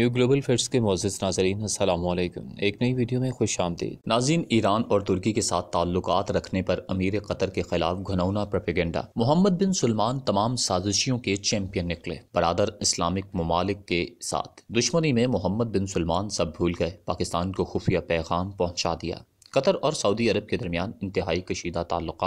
new global facts के मोजिज नाजरीन असलम एक नई वीडियो में खुश आमदी नाजीन ईरान और तुर्की के साथ ताल्लुक रखने पर अमीर कतर के खिलाफ घनौना प्रोपेगेंडा मोहम्मद बिन सलमान तमाम साजिशियों के चैंपियन निकले बरदर इस्लामिक ममालिक के साथ दुश्मनी में मोहम्मद बिन सलमान सब भूल गए पाकिस्तान को खुफिया पैगाम पहुँचा दिया कतर और सऊदी अरब के दरमियान इंतहाई कशीदा ताल्लुक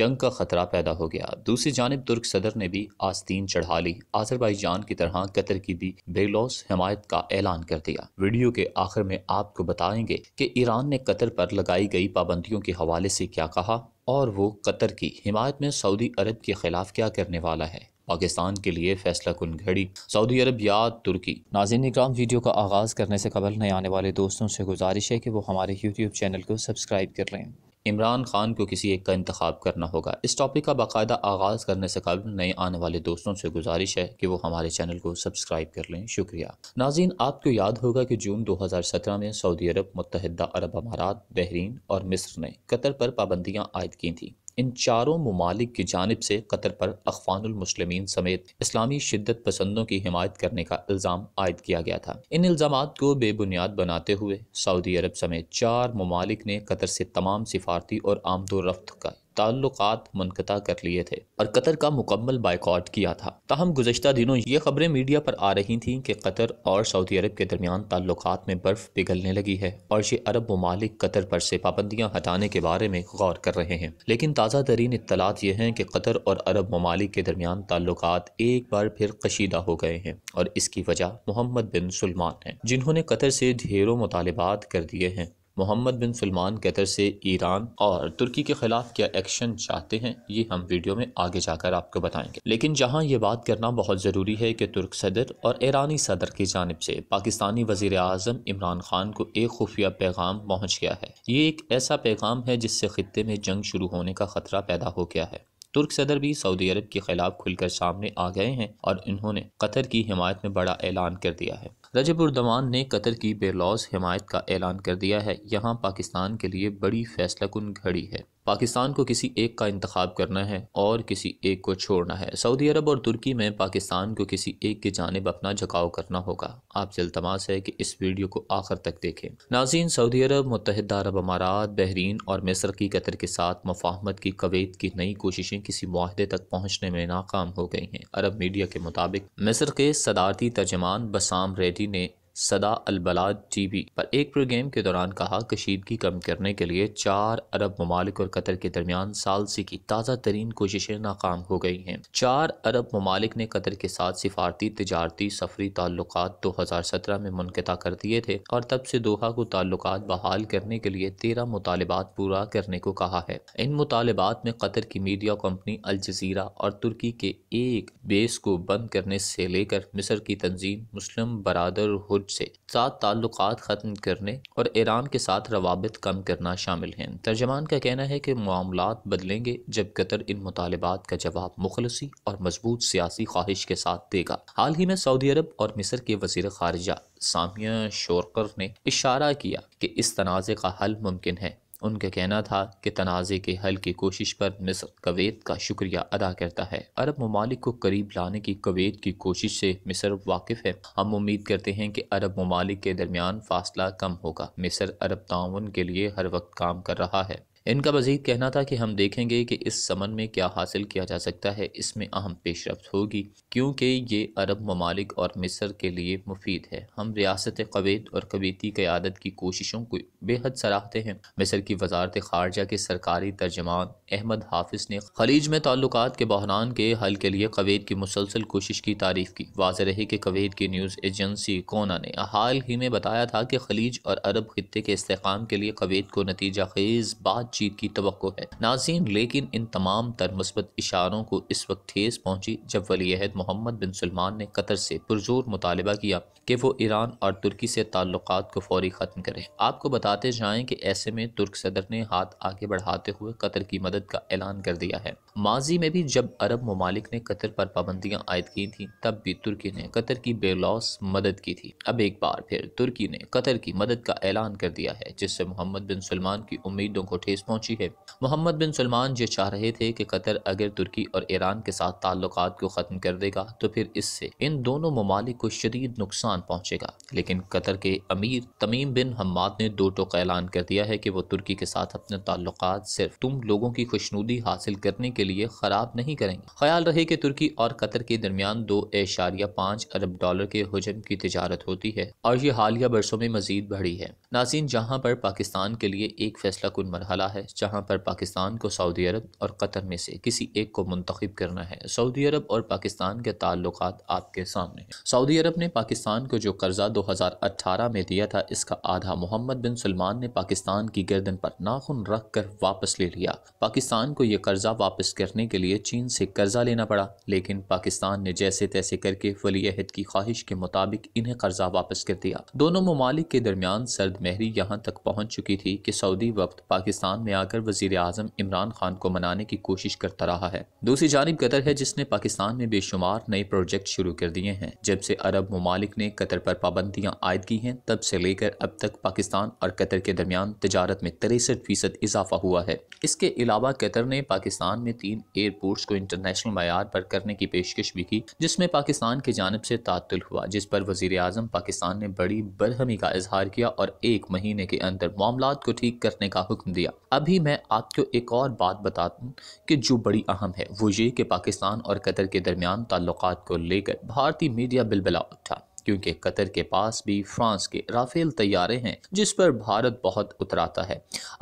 जंग का खतरा पैदा हो गया दूसरी जानब तुर्क सदर ने भी आस्तीन चढ़ा ली आजरबाई जान की तरह कतर की भी बेलौस हमायत का ऐलान कर दिया वीडियो के आखिर में आपको बताएंगे कि ईरान ने कतर पर लगाई गई पाबंदियों के हवाले से क्या कहा और वो कतर की हिमायत में सऊदी अरब के खिलाफ क्या करने वाला है पाकिस्तान के लिए फैसला कन घड़ी सऊदी अरब या तुर्की नाजिन इक्राम वीडियो का आगाज़ करने से कबल नए आने वाले दोस्तों से गुजारिश है कि वो हमारे यूट्यूब चैनल को सब्सक्राइब कर लें इमरान खान को किसी एक का इंतखा करना होगा इस टॉपिक का बाकायदा आगाज़ करने से कबल नए आने वाले दोस्तों से गुजारिश है कि वो हमारे चैनल को सब्सक्राइब कर लें शुक्रिया नाजीन आपको याद होगा कि जून 2017 में सऊदी अरब मुतहदा अरब अमारात बहरीन और मिस्र ने कतर पर पाबंदियाँ आयद की थी इन चारों ममालिक की जानब से कतर पर अफवानमसलम समेत इस्लामी शिदत पसंदों की हिमायत करने का इल्ज़ाम आयद किया गया था इन इल्ज़ाम को बेबुनियाद बनाते हुए सऊदी अरब समेत चार ममालिक ने कतर से तमाम सिफारती और आमदोरफ्त का ताल्लुक मनकता कर लिए थे और कतर का मुकम्मल बाइकआउट किया था तहम गुजशत दिनों ये खबरें मीडिया पर आ रही थी कि कतर और सऊदी अरब के दरमियान ताल्लुक में बर्फ पिघलने लगी है और ये अरब ममालिक कतर पर से पाबंदियाँ हटाने के बारे में गौर कर रहे हैं लेकिन ताज़ा तरीन इतलात ये हैं कि कतर और अरब ममालिक के दरमियान ताल्लुक एक बार फिर कशीदा हो गए हैं और इसकी वजह मोहम्मद बिन सलमान है जिन्होंने कतर से ढेरों मुतालबात कर दिए हैं मोहम्मद बिन सलमान कतर से ईरान और तुर्की के खिलाफ क्या एक्शन चाहते हैं ये हम वीडियो में आगे जाकर आपको बताएंगे लेकिन जहाँ ये बात करना बहुत ज़रूरी है कि तुर्क सदर और ईरानी सदर की जानब से पाकिस्तानी वजीर अजम इमरान खान को एक खुफिया पैगाम पहुँच गया है ये एक ऐसा पैगाम है जिससे खत्े में जंग शुरू होने का खतरा पैदा हो गया है तुर्क सदर भी सऊदी अरब के खिलाफ खुलकर सामने आ गए हैं और इन्होंने कतर की हिमायत में बड़ा ऐलान कर दिया है रजब उर्दमान ने कतर की बेलौस हिमायत का ऐलान कर दिया है यहाँ पाकिस्तान के लिए बड़ी फैसला कन घड़ी है पाकिस्तान को किसी एक का इंतखब करना है और किसी एक को छोड़ना है सऊदी अरब और तुर्की में पाकिस्तान को किसी एक की जानब अपना झकाव करना होगा आपसे अल्तमास है कि इस वीडियो को आखिर तक देखें नाजीन सऊदी अरब मुतहद अरब अमारात बहरीन और मिस्र की कतर के साथ मफाहमत की कवैत की नई कोशिशें किसी माहदे तक पहुँचने में नाकाम हो गई हैं अरब मीडिया के मुताबिक मिस्र के सदारती तर्जमान बसाम रेडी ने सदा अलबलाद टीवी पर एक प्रोग्राम के दौरान कहा कशीदगी कम करने के लिए चार अरब ममालिक और कतर के दरमियान सालसी की ताज़ा तरीन कोशिशें नाकाम हो गई हैं चार अरब ममालिक ने कतर के साथ सिफारती तजारती सफरी ताल्लुक दो हज़ार सत्रह में मुनता कर दिए थे और तब से दोहा को ताल्लुक बहाल करने के लिए तेरह मुतालबात पूरा करने को कहा है इन मुतालबात में कतर की मीडिया कंपनी अलजीरा और तुर्की के एक बेस को बंद करने से लेकर मिसर की तंजीम मुस्लिम बरदर जुट से सात ताल्लुक ख़त्म करने और ईरान के साथ रवाबित कम करना शामिल हैं तर्जमान का कहना है कि मामला बदलेंगे जब कतर इन मुतालबात का जवाब मुखलसी और मजबूत सियासी ख्वाहिश के साथ देगा हाल ही में सऊदी अरब और मिस्र के वजीर खारजा सामिया शोरकर ने इशारा किया कि इस तनाज़े का हल मुमकिन है उनका कहना था कि तनाज़े के हल की कोशिश पर मिस्र कवैत का शुक्रिया अदा करता है अरब ममालिक को करीब लाने की कवैत की कोशिश से मिस्र वाकिफ़ है हम उम्मीद करते हैं कि अरब ममालिक के दरमियान फासला कम होगा मिस्र अरब ताउन के लिए हर वक्त काम कर रहा है इनका मजीद कहना था कि हम देखेंगे कि इस समन में क्या हासिल किया जा सकता है इसमें अहम पेशरफ होगी क्योंकि ये अरब ममालिक और मिस्र के लिए मुफीद है हम रियासत कबीत और कवीती क़्यादत की कोशिशों को बेहद सराहते हैं मिस्र की वजारत खारजा के सरकारी तर्जमान अहमद हाफिज ने खलीज में ताल्लुक के बहरान के हल के लिए कवेद की मुसलसल कोशिश की तारीफ की वाज रहे कि कवेद की न्यूज़ एजेंसी कोना ने हाल ही में बताया था कि खलीज और अरब खत्े के इसकाम के लिए कवेद को नतीजा खेज बात बातचीत की तो है नाजीन लेकिन इन तमाम तर मस्बत इशारों को इस वक्त ठेस पहुंची जब वली अहद मोहम्मद बिन सलमान ने कतर से पुरजोर मुतालबा किया कि वो ईरान और तुर्की से ताल्लुक को फौरी ख़त्म करें आपको बताते जाएं कि ऐसे में तुर्क सदर ने हाथ आगे बढ़ाते हुए कतर की मदद का ऐलान कर दिया है माजी में भी जब अरब ममालिक ने कतर पर पाबंदियां आयद की थी तब भी तुर्की ने कतर की बेलौस मदद की थी अब एक बार फिर तुर्की ने कतर की मदद का ऐलान कर दिया है जिससे मोहम्मद बिन सलमान की उम्मीदों को ठेस पहुंची है मोहम्मद बिन सलमान ये चाह रहे थे कि कतर अगर तुर्की और ईरान के साथ ताल्लुक को ख़त्म कर देगा तो फिर इससे इन दोनों ममालिक को शदीद नुकसान पहुँचेगा लेकिन कतर के अमीर तमीम बिन हमाद ने दो टोक ऐलान कर दिया है कि वो तुर्की के साथ अपने ताल्लुक सिर्फ तुम लोगों की खुशनुदी हासिल करने के लिए ख़राब नहीं करेंगे ख्याल रहे कि तुर्की और कतर के दरमियान दो एशारिया पाँच अरब डॉलर के हजम की तजारत होती है और ये हालिया बरसों में मजीद बढ़ी है नाजीन जहाँ पर पाकिस्तान के लिए एक फ़ैसला कन मरहला है जहाँ पर पाकिस्तान को सऊदी अरब और कतर में से किसी एक को मंतखब करना है सऊदी अरब और पाकिस्तान के ताल्लुक आपके सामने हैं सऊदी अरब ने पाकिस्तान को जो कर्जा दो हज़ार अट्ठारह में दिया था इसका आधा मोहम्मद बिन सलमान ने पाकिस्तान की गर्दन पर नाखुन रख कर वापस ले लिया पाकिस्तान को यह कर्जा वापस करने के लिए चीन से कर्जा लेना पड़ा लेकिन पाकिस्तान ने जैसे तैसे करके वली अहद की ख्वाहिश के मुताबिक इन्हें कर्जा वापस कर दिया दोनों ममालिक के दरमियान सर्द मेहरी यहाँ तक पहुँच चुकी थी कि सऊदी वक्त पाकिस्तान में आकर वजीर अजम इमरान खान को मनाने की कोशिश करता रहा है दूसरी जानब कतर है जिसने पाकिस्तान में बेशुमार नए प्रोजेक्ट शुरू कर दिए हैं जब से अरब ममालिक ने कतर पर पाबंदियाँ आयद की हैं तब से लेकर अब तक पाकिस्तान और कतर के दरमियान तजारत में तिरसठ फीसद इजाफा हुआ है इसके अलावा कतर ने पाकिस्तान में तीन एयरपोर्ट्स को इंटरनेशनल मैार पर करने की पेशकश भी की जिसमें पाकिस्तान की जानब से तातुल हुआ जिस पर वजीर अजम पाकिस्तान ने बड़ी बरहमी का इजहार किया और एक महीने के अंदर मामला को ठीक करने का हुक्म दिया अभी मैं आपको एक और बात बता दूँ कि जो बड़ी अहम है वो ये कि पाकिस्तान और कतर के दरमियान ताल्लुक को लेकर भारतीय मीडिया बिलबला उठा क्योंकि कतर के पास भी फ्रांस के राफेल तैयारे हैं जिस पर भारत बहुत उतराता है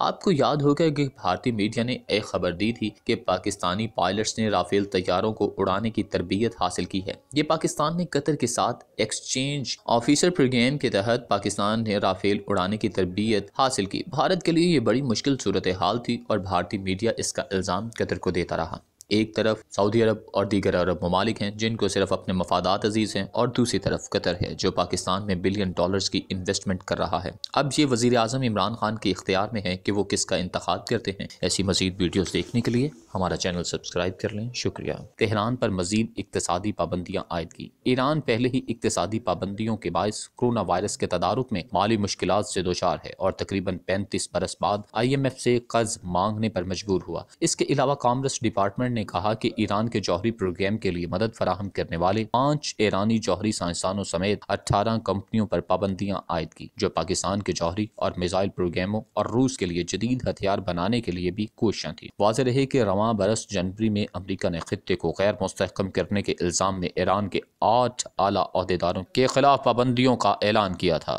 आपको याद होगा कि भारतीय मीडिया ने एक खबर दी थी कि पाकिस्तानी पायलट्स ने राफेल तैयारों को उड़ाने की तरबियत हासिल की है ये पाकिस्तान ने कतर के साथ एक्सचेंज ऑफिसर प्रोग्राम के तहत पाकिस्तान ने राफेल उड़ाने की तरबियत हासिल की भारत के लिए ये बड़ी मुश्किल सूरत हाल थी और भारतीय मीडिया इसका इल्ज़ाम कतर को देता रहा एक तरफ सऊदी अरब और दीगर अरब ममालिक हैं जिनको सिर्फ अपने मफादात अजीज़ हैं और दूसरी तरफ कतर है जो पाकिस्तान में बिलियन डॉलर्स की इन्वेस्टमेंट कर रहा है अब ये वजीर अजम इमरान खान के इख्तियार में है कि वो किसका इंतखा करते हैं ऐसी मजीद वीडियोज़ देखने के लिए हमारा चैनल सब्सक्राइब कर लें शुक्रिया तेहरान पर मजीद इकतदी पाबंदियाँ आयद की ईरान पहले ही इकतदी पाबंदियों के बायस कोरोना वायरस के तदारक में माली मुश्किल से दोशार है और तकरीबन पैंतीस बरस बाद आई एम एफ से कर्ज मांगने पर मजबूर हुआ इसके अलावा कामर्स डिपार्टमेंट ने कहा कि ईरान के जौहरी प्रोग्राम के लिए मदद फराहम करने वाले पाँच ईरानी जौहरी साइंसदानों समेत अठारह कंपनियों पर पाबंदियां आयद की जो पाकिस्तान के जौहरी और मिजाइल प्रोग्रामों और रूस के लिए जदीद हथियार बनाने के लिए भी कोशिशें थी वाज रहे की रवा बरस जनवरी में अमरीका ने खत्े को गैर मुस्तकम करने के इल्जाम में ईरान के आठ आला अहदेदारों के खिलाफ पाबंदियों का ऐलान किया था